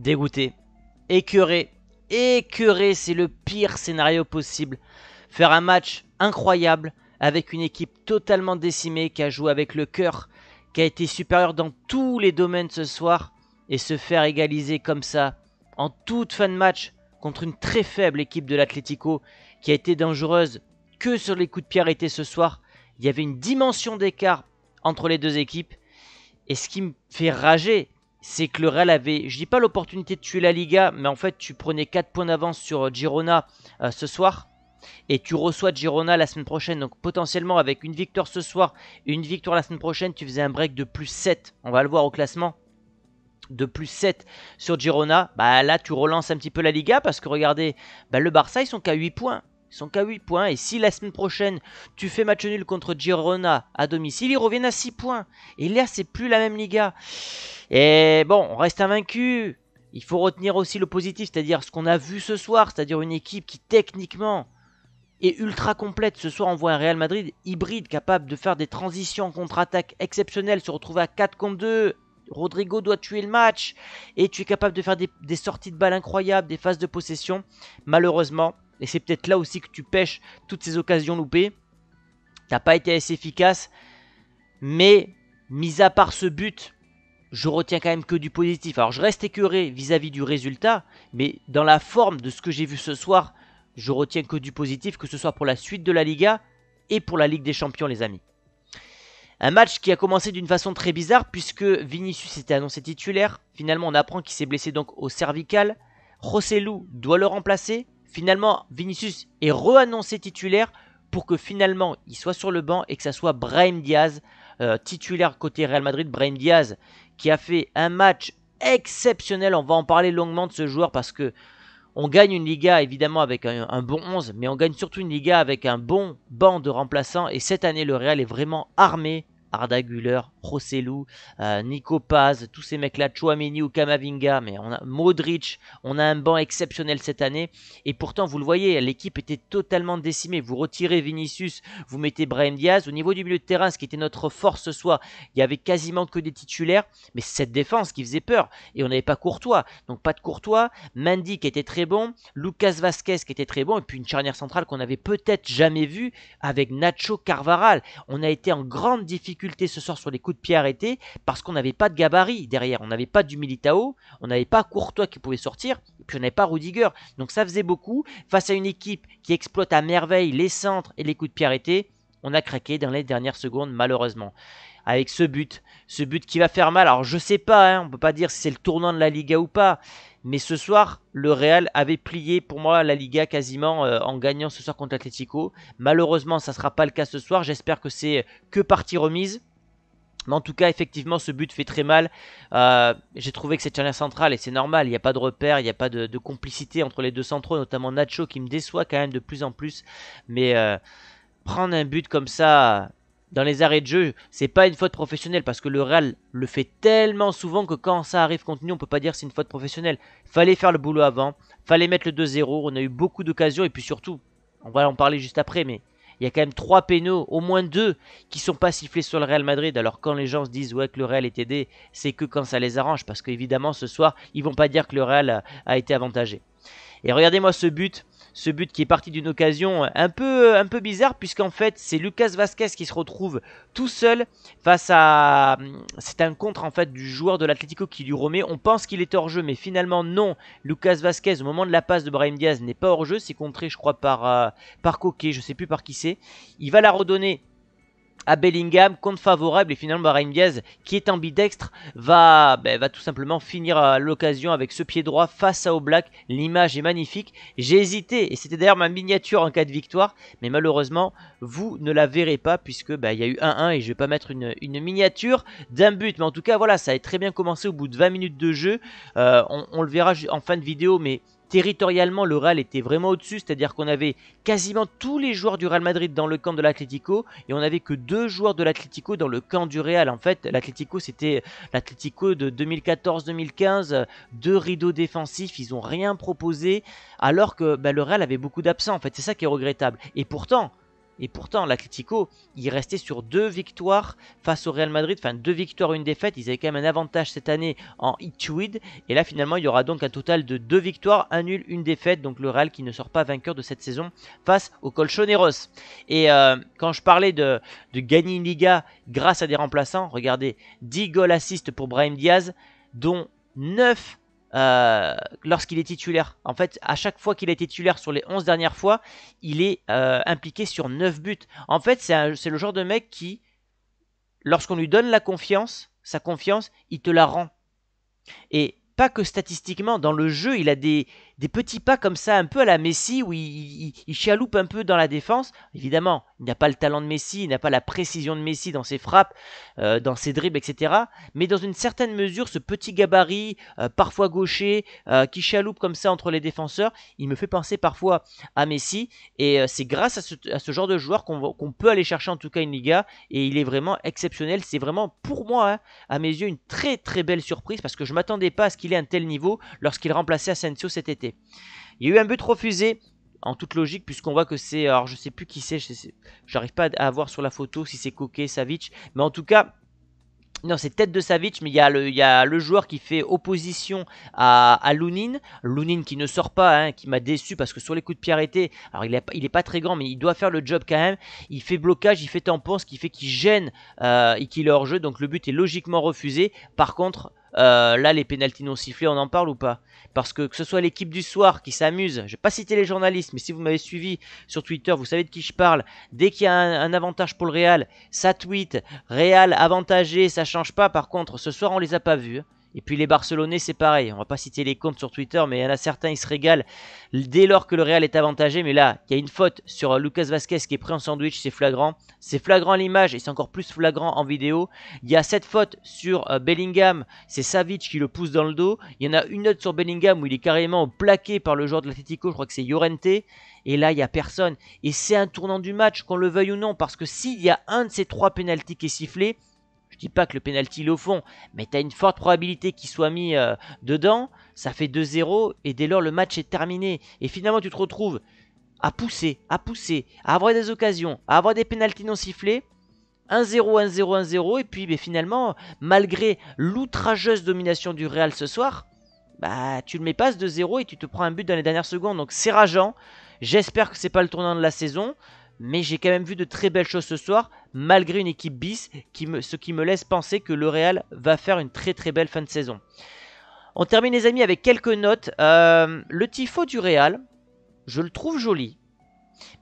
Dégoûté, écœuré, écœuré, c'est le pire scénario possible. Faire un match incroyable avec une équipe totalement décimée qui a joué avec le cœur, qui a été supérieure dans tous les domaines ce soir, et se faire égaliser comme ça, en toute fin de match, contre une très faible équipe de l'Atlético, qui a été dangereuse que sur les coups de pierre arrêtés ce soir. Il y avait une dimension d'écart entre les deux équipes. Et ce qui me fait rager, c'est que le Real avait, je dis pas l'opportunité de tuer la Liga, mais en fait tu prenais 4 points d'avance sur euh, Girona euh, ce soir. Et tu reçois Girona la semaine prochaine. Donc potentiellement avec une victoire ce soir, une victoire la semaine prochaine, tu faisais un break de plus 7. On va le voir au classement. De plus 7 sur Girona. Bah là tu relances un petit peu la Liga parce que regardez, bah, le Barça ils sont qu'à 8 points. Ils sont qu'à 8 points. Et si la semaine prochaine, tu fais match nul contre Girona à domicile, ils reviennent à 6 points. Et là, c'est plus la même Liga. Et bon, on reste invaincu. Il faut retenir aussi le positif, c'est-à-dire ce qu'on a vu ce soir, c'est-à-dire une équipe qui techniquement est ultra complète. Ce soir, on voit un Real Madrid hybride, capable de faire des transitions en contre-attaque exceptionnelles, se retrouver à 4 contre 2. Rodrigo doit tuer le match et tu es capable de faire des, des sorties de balles incroyables, des phases de possession. Malheureusement, et c'est peut-être là aussi que tu pêches toutes ces occasions loupées. T'as pas été assez efficace. Mais, mis à part ce but, je retiens quand même que du positif. Alors je reste écœuré vis-à-vis du résultat, mais dans la forme de ce que j'ai vu ce soir, je retiens que du positif, que ce soit pour la suite de la Liga et pour la Ligue des Champions, les amis. Un match qui a commencé d'une façon très bizarre, puisque Vinicius était annoncé titulaire. Finalement, on apprend qu'il s'est blessé donc au cervical. Rossellou doit le remplacer. Finalement, Vinicius est re-annoncé titulaire pour que finalement il soit sur le banc et que ça soit Brahim Diaz, euh, titulaire côté Real Madrid. Brahim Diaz qui a fait un match exceptionnel. On va en parler longuement de ce joueur parce que on gagne une Liga évidemment avec un, un, bon 11, mais on gagne surtout une Liga avec un bon banc de remplaçants. Et cette année, le Real est vraiment armé Arda Guller, Rossellou, euh, Nico Paz, tous ces mecs-là, Chouameni ou Kamavinga, mais on a Modric, on a un banc exceptionnel cette année. Et pourtant, vous le voyez, l'équipe était totalement décimée. Vous retirez Vinicius, vous mettez Brahim Diaz. Au niveau du milieu de terrain, ce qui était notre force ce soir, il y avait quasiment que des titulaires, mais cette défense qui faisait peur. Et on n'avait pas Courtois, donc pas de Courtois. Mandy qui était très bon, Lucas Vasquez qui était très bon, et puis une charnière centrale qu'on n'avait peut-être jamais vue avec Nacho Carvaral. On a été en grande difficulté ce soir sur les coups de pied arrêtés parce qu'on n'avait pas de gabarit derrière. On n'avait pas du Militao, on n'avait pas Courtois qui pouvait sortir, puis on n'avait pas Rudiger. Donc ça faisait beaucoup. Face à une équipe qui exploite à merveille les centres et les coups de pied arrêtés, on a craqué dans les dernières secondes malheureusement avec ce but. Ce but qui va faire mal. Alors je sais pas, hein, on peut pas dire si c'est le tournant de la Liga ou pas. Mais ce soir, le Real avait plié pour moi la Liga quasiment euh, en gagnant ce soir contre l'Atletico. Malheureusement, ça ne sera pas le cas ce soir. J'espère que c'est que partie remise. Mais en tout cas, effectivement, ce but fait très mal. Euh, j'ai trouvé que cette charnière central. et c'est normal, il n'y a pas de repère, il n'y a pas de, complicité entre les deux centraux, notamment Nacho qui me déçoit quand même de plus en plus. Mais euh, prendre un but comme ça dans les arrêts de jeu, c'est pas une faute professionnelle parce que le Real le fait tellement souvent que quand ça arrive nous, on peut pas dire c'est une faute professionnelle. Fallait faire le boulot avant, fallait mettre le 2-0, on a eu beaucoup d'occasions et puis surtout, on va en parler juste après, mais il y a quand même trois pénaux, au moins deux, qui sont pas sifflés sur le Real Madrid. Alors quand les gens se disent ouais que le Real est aidé, c'est que quand ça les arrange parce qu'évidemment ce soir, ils vont pas dire que le Real a été avantagé. Et regardez-moi ce but ce but qui est parti d'une occasion un peu, un peu bizarre, puisqu'en fait, c'est Lucas Vasquez qui se retrouve tout seul face à. C'est un contre en fait du joueur de l'Atlético qui lui remet. On pense qu'il est hors-jeu, mais finalement, non. Lucas Vasquez, au moment de la passe de Brahim Diaz, n'est pas hors-jeu. C'est contré, je crois, par, euh, par Coquet, je sais plus par qui c'est. Il va la redonner à Bellingham, compte favorable et finalement Brahim Diaz qui est ambidextre va, ben, va tout simplement finir à l'occasion avec ce pied droit face à Oblak. L'image est magnifique. J'ai hésité et c'était d'ailleurs ma miniature en cas de victoire, mais malheureusement vous ne la verrez pas puisque ben, il y a eu 1-1 et je vais pas mettre une, miniature d'un but. Mais en tout cas voilà, ça a très bien commencé au bout de 20 minutes de jeu. Euh, on le verra en fin de vidéo, mais territorialement, le Real était vraiment au-dessus, c'est-à-dire qu'on avait quasiment tous les joueurs du Real Madrid dans le camp de l'Atlético et on n'avait que deux joueurs de l'Atlético dans le camp du Real. En fait, l'Atlético, c'était l'Atlético de 2014-2015, deux rideaux défensifs, ils n'ont rien proposé, alors que bah, le Real avait beaucoup d'absents. En fait, c'est ça qui est regrettable. Et pourtant, et pourtant, l'Atletico, il restait sur deux victoires face au Real Madrid, enfin deux victoires, une défaite. Ils avaient quand même un avantage cette année en Ituid. Et là, finalement, il y aura donc un total de deux victoires, un nul, une défaite. Donc le Real qui ne sort pas vainqueur de cette saison face au Colchoneros. Et euh, quand je parlais de, gagner une Liga grâce à des remplaçants, regardez, 10 goals assist pour Brahim Diaz, dont 9 euh, lorsqu'il est titulaire. En fait, à chaque fois qu'il est titulaire sur les 11 dernières fois, il est euh, impliqué sur 9 buts. En fait, c'est le genre de mec qui, lorsqu'on lui donne la confiance, sa confiance, il te la rend. Et pas que statistiquement, dans le jeu, il a des, des petits pas comme ça, un peu à la Messi, où il, chaloupe un peu dans la défense. Évidemment, il n'a pas le talent de Messi, il n'a pas la précision de Messi dans ses frappes, euh, dans ses dribbles, etc. Mais dans une certaine mesure, ce petit gabarit, euh, parfois gaucher, euh, qui chaloupe comme ça entre les défenseurs, il me fait penser parfois à Messi. Et c'est grâce à ce, genre de joueur qu'on peut aller chercher en tout cas une Liga. Et il est vraiment exceptionnel. C'est vraiment pour moi, hein, à mes yeux, une très très belle surprise parce que je ne m'attendais pas à ce qu'il ait un tel niveau lorsqu'il remplaçait Asensio cet été. Il y a eu un but refusé, en toute logique, puisqu'on voit que c'est... Alors, je sais plus qui c'est, j'arrive pas à voir sur la photo si c'est Koke, Savic, mais en tout cas... Non, c'est tête de Savic, mais il y, a le, joueur qui fait opposition à, à Lounine. qui ne sort pas, hein, qui m'a déçu parce que sur les coups de pierre arrêtés, alors il n'est est pas très grand, mais il doit faire le job quand même. Il fait blocage, il fait tampon, ce qui fait qu'il gêne euh, et qu'il est hors jeu. Donc le but est logiquement refusé. Par contre, euh, là, les pénalties non sifflées, on en parle ou pas Parce que que ce soit l'équipe du soir qui s'amuse, je vais pas citer les journalistes, mais si vous m'avez suivi sur Twitter, vous savez de qui je parle. Dès qu'il y a un, avantage pour le Real, ça tweet, Real avantagé, ça change pas. Par contre, ce soir, on les a pas vus. Hein. Et puis les Barcelonais, c'est pareil. On va pas citer les comptes sur Twitter, mais il y en a certains, ils se régalent dès lors que le Real est avantagé. Mais là, il y a une faute sur Lucas Vasquez qui est pris en sandwich, c'est flagrant. C'est flagrant à l'image et c'est encore plus flagrant en vidéo. Il y a cette faute sur euh, Bellingham, c'est Savic qui le pousse dans le dos. Il y en a une autre sur Bellingham où il est carrément plaqué par le joueur de l'Atletico, je crois que c'est Llorente. Et là, il n'y a personne. Et c'est un tournant du match, qu'on le veuille ou non, parce que s'il y a un de ces trois pénalties qui est sifflé, je dis pas que le penalty au fond, mais tu as une forte probabilité qu'il soit mis euh, dedans. Ça fait 2-0 et dès lors le match est terminé. Et finalement tu te retrouves à pousser, à pousser, à avoir des occasions, à avoir des pénalties non sifflés. 1-0, 1-0, 1-0 et puis ben, finalement malgré l'outrageuse domination du Real ce soir, bah tu le mets pas 2 0 et tu te prends un but dans les dernières secondes. Donc c'est rageant. J'espère que c'est pas le tournant de la saison. Mais j'ai quand même vu de très belles choses ce soir, malgré une équipe bis, ce qui me laisse penser que le Real va faire une très très belle fin de saison. On termine les amis avec quelques notes. Euh, le tifo du Real, je le trouve joli.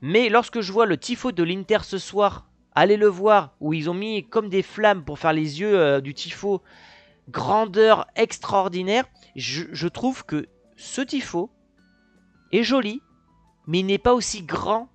Mais lorsque je vois le tifo de l'Inter ce soir, allez le voir, où ils ont mis comme des flammes pour faire les yeux euh, du tifo, grandeur extraordinaire, je, je trouve que ce tifo est joli, mais il n'est pas aussi grand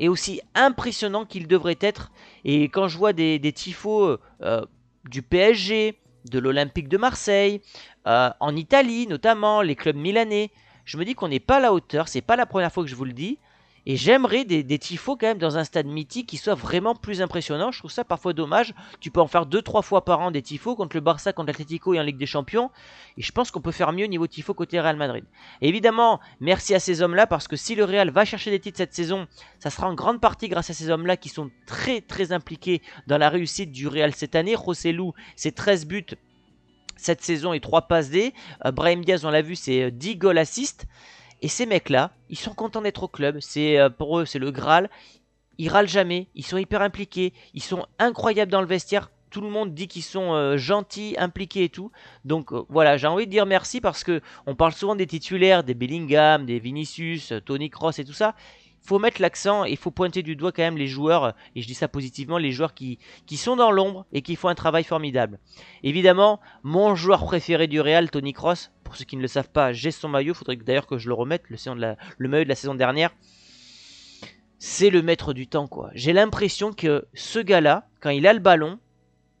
et aussi impressionnant qu'il devrait être. Et quand je vois des, des tifos euh, euh, du PSG, de l'Olympique de Marseille, euh, en Italie notamment, les clubs milanais, je me dis qu'on n'est pas à la hauteur, c'est pas la première fois que je vous le dis. Et j'aimerais des, des tifos quand même dans un stade mythique qui soit vraiment plus impressionnant. Je trouve ça parfois dommage. Tu peux en faire 2-3 fois par an des tifos contre le Barça, contre l'Atlético et en Ligue des Champions. Et je pense qu'on peut faire mieux niveau tifo côté Real Madrid. évidemment, merci à ces hommes-là parce que si le Real va chercher des titres cette saison, ça sera en grande partie grâce à ces hommes-là qui sont très très impliqués dans la réussite du Real cette année. Lu, ses 13 buts cette saison et 3 passes D. Euh, Brahim Diaz, on l'a vu, c'est 10 euh, goals assists. Et ces mecs-là, ils sont contents d'être au club. C'est euh, pour eux, c'est le Graal. Ils râlent jamais. Ils sont hyper impliqués. Ils sont incroyables dans le vestiaire. Tout le monde dit qu'ils sont euh, gentils, impliqués et tout. Donc euh, voilà, j'ai envie de dire merci parce que on parle souvent des titulaires, des Bellingham, des Vinicius, Tony Cross et tout ça faut mettre l'accent et faut pointer du doigt quand même les joueurs, euh, et je dis ça positivement, les joueurs qui, sont dans l'ombre et qui font un travail formidable. Évidemment, mon joueur préféré du Real, Tony Cross, pour ceux qui ne le savent pas, j'ai son maillot, faudrait d'ailleurs que je le remette, le maillot de la saison dernière. C'est le maître du temps, quoi. J'ai l'impression que ce gars-là, quand il a le ballon,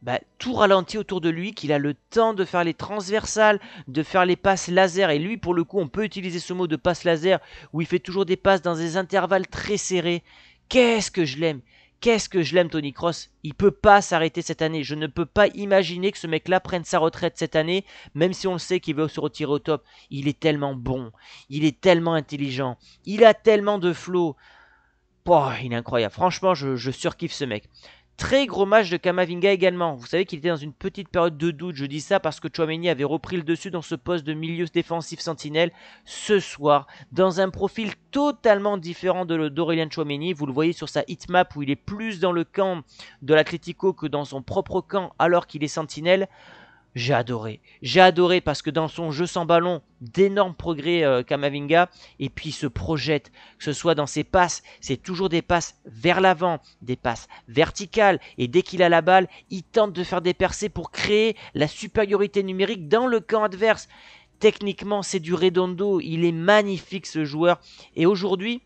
bah, tout ralentit autour de lui, qu'il a le temps de faire les transversales, de faire les passes laser. Et lui, pour le coup, on peut utiliser ce mot de passe laser, où il fait toujours des passes dans des intervalles très serrés. Qu'est-ce que je l'aime Qu'est-ce que je l'aime, Tony Cross Il peut pas s'arrêter cette année. Je ne peux pas imaginer que ce mec-là prenne sa retraite cette année, même si on le sait qu'il veut se retirer au top. Il est tellement bon, il est tellement intelligent, il a tellement de flow. il est incroyable. Franchement, je, je surkiffe ce mec. Très gros match de Kamavinga également. Vous savez qu'il était dans une petite période de doute. Je dis ça parce que Chouameni avait repris le dessus dans ce poste de milieu défensif sentinelle ce soir, dans un profil totalement différent de d'Aurélien Chouameni. Vous le voyez sur sa hitmap où il est plus dans le camp de l'Atletico que dans son propre camp alors qu'il est sentinelle j'ai adoré. J'ai adoré parce que dans son jeu sans ballon, d'énormes progrès euh, Kamavinga, et puis il se projette, que ce soit dans ses passes, c'est toujours des passes vers l'avant, des passes verticales, et dès qu'il a la balle, il tente de faire des percées pour créer la supériorité numérique dans le camp adverse. Techniquement, c'est du redondo, il est magnifique ce joueur, et aujourd'hui,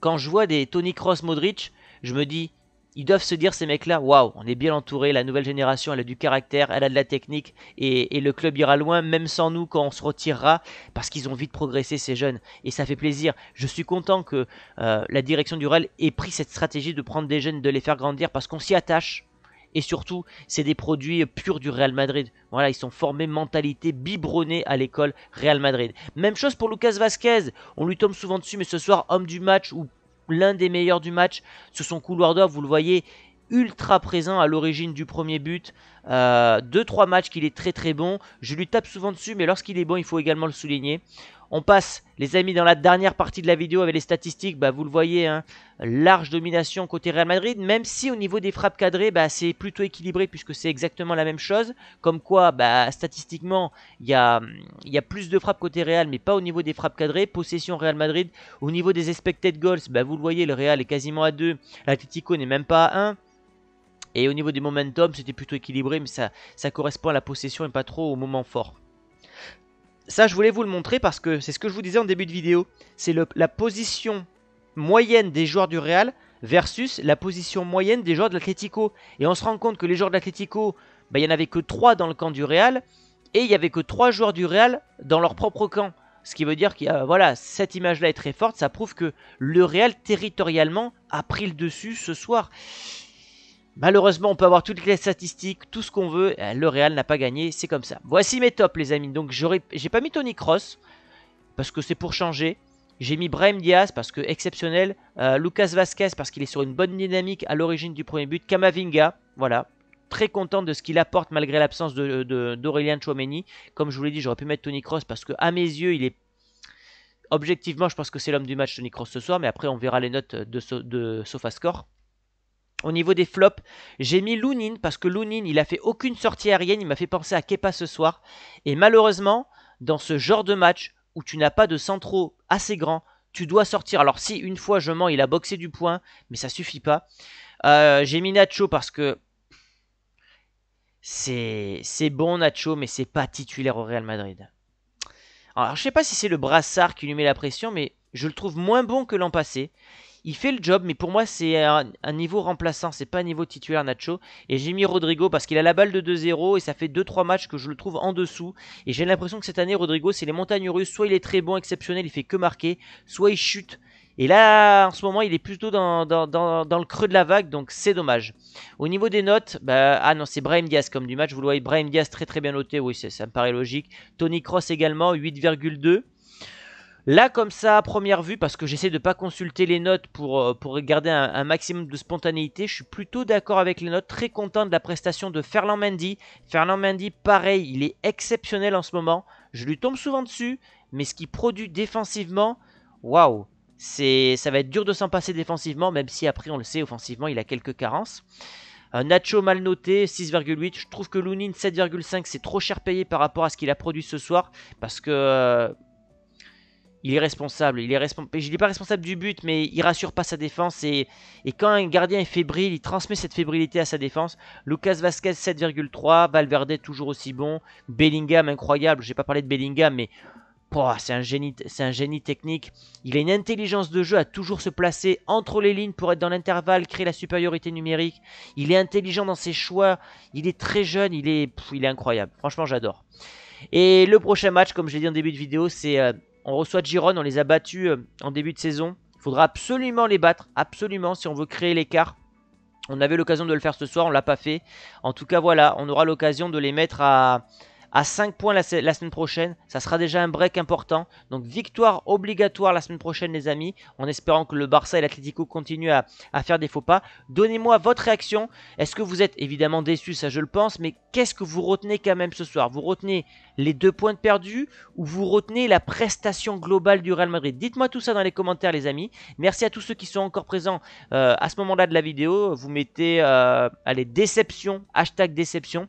quand je vois des Tony Cross Modric, je me dis, ils doivent se dire ces mecs-là, waouh, on est bien entouré, la nouvelle génération, elle a du caractère, elle a de la technique, et, le club ira loin, même sans nous, quand on se retirera, parce qu'ils ont vite progressé, ces jeunes. Et ça fait plaisir. Je suis content que euh, la direction du Real ait pris cette stratégie de prendre des jeunes, de les faire grandir, parce qu'on s'y attache. Et surtout, c'est des produits purs du Real Madrid. Voilà, ils sont formés mentalité biberonnés à l'école Real Madrid. Même chose pour Lucas Vasquez. On lui tombe souvent dessus, mais ce soir, homme du match ou l'un des meilleurs du match sur son couloir d'or, vous le voyez, ultra présent à l'origine du premier but. Euh, deux trois matchs qu'il est très très bon. Je lui tape souvent dessus, mais lorsqu'il est bon, il faut également le souligner. On passe, les amis, dans la dernière partie de la vidéo avec les statistiques. Bah, vous le voyez, hein. large domination côté Real Madrid, même si au niveau des frappes cadrées, bah, c'est plutôt équilibré puisque c'est exactement la même chose. Comme quoi, bah, statistiquement, il y a, y a, plus de frappes côté Real, mais pas au niveau des frappes cadrées. Possession Real Madrid, au niveau des expected goals, bah, vous le voyez, le Real est quasiment à 2, l'Atletico n'est même pas à 1. Et au niveau des momentum, c'était plutôt équilibré, mais ça, ça correspond à la possession et pas trop au moment fort ça, je voulais vous le montrer parce que c'est ce que je vous disais en début de vidéo. C'est la position moyenne des joueurs du Real versus la position moyenne des joueurs de l'Atletico. Et on se rend compte que les joueurs de l'Atletico, bah, il n'y en avait que 3 dans le camp du Real et il n'y avait que 3 joueurs du Real dans leur propre camp. Ce qui veut dire que voilà, cette image-là est très forte. Ça prouve que le Real, territorialement, a pris le dessus ce soir. Malheureusement, on peut avoir toutes les statistiques, tout ce qu'on veut. Le Real n'a pas gagné, c'est comme ça. Voici mes tops, les amis. Donc, j'ai pas mis Tony Cross parce que c'est pour changer. J'ai mis Brahim Diaz parce que exceptionnel. Euh, Lucas Vasquez parce qu'il est sur une bonne dynamique à l'origine du premier but. Kamavinga, voilà. Très content de ce qu'il apporte malgré l'absence d'Aurélien de, Chouameni. Comme je vous l'ai dit, j'aurais pu mettre Tony Cross parce que à mes yeux, il est objectivement, je pense que c'est l'homme du match Tony Cross ce soir, mais après on verra les notes de, de SofaScore. Au niveau des flops, j'ai mis Lounin parce que Lounin, il a fait aucune sortie aérienne, il m'a fait penser à Kepa ce soir. Et malheureusement, dans ce genre de match où tu n'as pas de centraux assez grands, tu dois sortir. Alors si une fois je mens, il a boxé du point, mais ça suffit pas. Euh, j'ai mis Nacho parce que c'est bon Nacho, mais c'est pas titulaire au Real Madrid. Alors je sais pas si c'est le brassard qui lui met la pression, mais je le trouve moins bon que l'an passé. Il fait le job, mais pour moi, c'est un, niveau remplaçant. C'est pas un niveau titulaire, Nacho. Et j'ai mis Rodrigo parce qu'il a la balle de 2-0 et ça fait 2-3 matchs que je le trouve en dessous. Et j'ai l'impression que cette année, Rodrigo, c'est les montagnes russes. Soit il est très bon, exceptionnel, il fait que marquer, soit il chute. Et là, en ce moment, il est plutôt dans, dans, le creux de la vague, donc c'est dommage. Au niveau des notes, bah, ah non, c'est Brahim Diaz comme du match. Vous le voyez, Brahim Diaz très très bien noté, oui, ça me paraît logique. Tony Cross également, 8,2. Là, comme ça, à première vue, parce que j'essaie de pas consulter les notes pour, euh, pour garder un, maximum de spontanéité, je suis plutôt d'accord avec les notes. Très content de la prestation de Ferland Mendy. Ferland Mendy, pareil, il est exceptionnel en ce moment. Je lui tombe souvent dessus, mais ce qu'il produit défensivement, waouh! C'est, ça va être dur de s'en passer défensivement, même si après, on le sait, offensivement, il a quelques carences. Euh, Nacho mal noté, 6,8. Je trouve que Lounine, 7,5, c'est trop cher payé par rapport à ce qu'il a produit ce soir, parce que. Euh, il est responsable. Il est Je n'est pas responsable du but, mais il rassure pas sa défense. Et, quand un gardien est fébrile, il transmet cette fébrilité à sa défense. Lucas Vasquez 7,3, Valverde toujours aussi bon, Bellingham incroyable. Je n'ai pas parlé de Bellingham, mais c'est un génie, c'est un génie technique. Il a une intelligence de jeu à toujours se placer entre les lignes pour être dans l'intervalle, créer la supériorité numérique. Il est intelligent dans ses choix. Il est très jeune. Il est, il est incroyable. Franchement, j'adore. Et le prochain match, comme je l'ai dit en début de vidéo, c'est euh, on reçoit Giron, on les a battus euh, en début de saison. Il faudra absolument les battre, absolument, si on veut créer l'écart. On avait l'occasion de le faire ce soir, on l'a pas fait. En tout cas, voilà, on aura l'occasion de les mettre à, à 5 points la, semaine prochaine. Ça sera déjà un break important. Donc victoire obligatoire la semaine prochaine les amis. En espérant que le Barça et l'Atlético continuent à, faire des faux pas. Donnez-moi votre réaction. Est-ce que vous êtes évidemment déçu, ça je le pense. Mais qu'est-ce que vous retenez quand même ce soir Vous retenez les deux points perdus ou vous retenez la prestation globale du Real Madrid Dites-moi tout ça dans les commentaires les amis. Merci à tous ceux qui sont encore présents euh, à ce moment-là de la vidéo. Vous mettez, euh, déception, hashtag déception.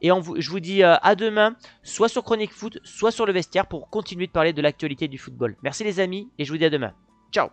Et je vous dis euh, à demain, soit sur Chronique Foot, soit sur le vestiaire pour continuer de parler de l'actualité du football. Merci les amis et je vous dis à demain. Ciao